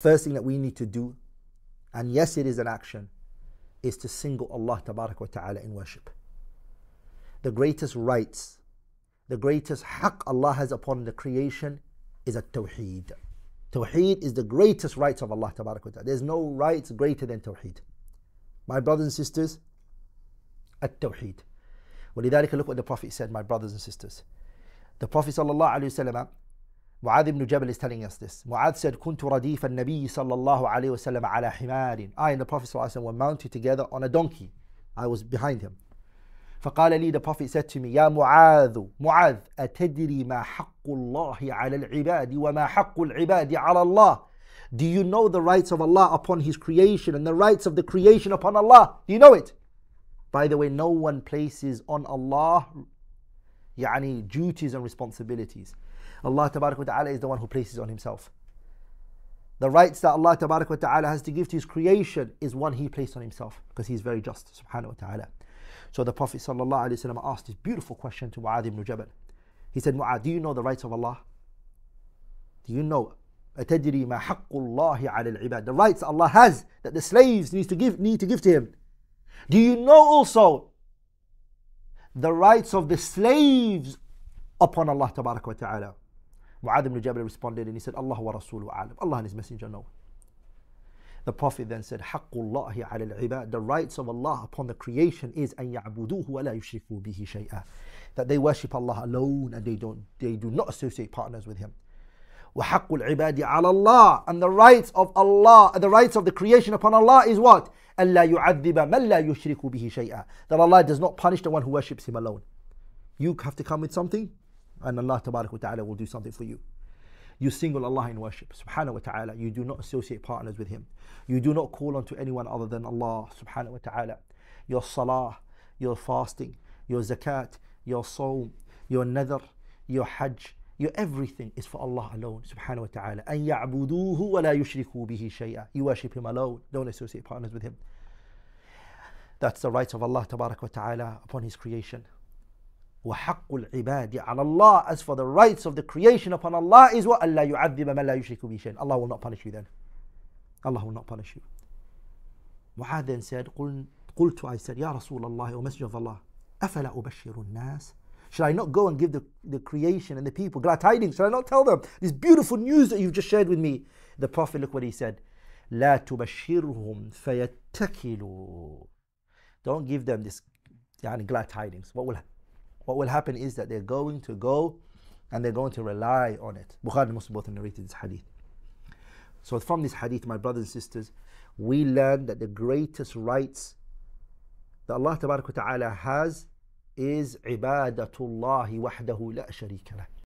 First thing that we need to do, and yes, it is an action, is to single Allah ta'ala in worship. The greatest rights, the greatest haqq Allah has upon the creation is a Tawheed. Tawheed is the greatest rights of Allah ta'ala. There's no rights greater than Tawheed. My brothers and sisters, at Tawheed. ولذلك look what the Prophet said, my brothers and sisters. The Prophet sallallahu alayhi wasallam. Mu'adh ibn Jabal is telling us this. Mu'adh said, كنت رديف النبي صلى الله عليه وسلم على حمار. I and the Prophet sallallahu alayhi wa sallam were mounted together on a donkey. I was behind him. فقال لي the Prophet said to me, يا معاذ معاذ أتدري ما حق الله على العباد وما حق العباد على الله Do you know the rights of Allah upon His creation and the rights of the creation upon Allah? Do you know it? By the way, no one places on Allah yani duties and responsibilities. Allah Ta'ala is the one who places on himself. The rights that Allah Ta'ala has to give to his creation is one he placed on himself because he is very just, So the Prophet sallallahu alaihi wasallam asked this beautiful question to Mu'adh ibn Jabal. He said, Mu'adh, do you know the rights of Allah? Do you know أتدري ما حق الله على العباد the rights Allah has that the slaves need to give need to give to him do you know also the rights of the slaves upon Allah wa ta'ala. Mu'adh ibn Jabal responded and he said, Allah wa Rasulu alam. Allah and His Messenger know. The Prophet then said, Haqqullahi ala al-ibad. The rights of Allah upon the creation is an ya'buduhu wa la yushriku bihi shay'a. That they worship Allah alone and they, don't, they do not associate partners with Him. وَحَقُّ الْعِبَادِ عَلَى اللَّهِ And the rights of Allah, the rights of the creation upon Allah is what? أَلَّا يُعَذِّبَ مَنْ لَا يُشْرِكُ بِهِ شَيْئًا That Allah does not punish the one who worships Him alone. You have to come with something and Allah وتعالى will do something for you. You single Allah in worship, subhanahu wa ta'ala. You do not associate partners with Him. You do not call to anyone other than Allah, subhanahu wa ta'ala. Your salah, your fasting, your zakat, your soul your nadhr, your hajj, your everything is for Allah alone, subhanahu wa ta'ala. And ya'buduhu wa la yushriku bihi shay'a. You worship Him alone. Don't associate partners with Him. That's the rights of Allah wa ta'ala upon His creation. وحق العباد على الله as for the rights of the creation upon Allah is what Allah يعذب من لا يشرك به شيئا Allah will not punish you then Allah will not punish you Mu'adh then said قلت I said يا رسول الله O Messenger of Allah أفلا أبشر الناس should I not go and give the, the creation and the people glad tidings? Should I not tell them this beautiful news that you've just shared with me? The Prophet, look what he said. لا تبشرهم Don't give them this يعني, glad tidings. What will, what will happen is that they're going to go and they're going to rely on it. Bukhari and Muslim both narrated this hadith. So from this hadith, my brothers and sisters, we learn that the greatest rights that Allah Ta'ala has is عبادة الله وحده لا شريك له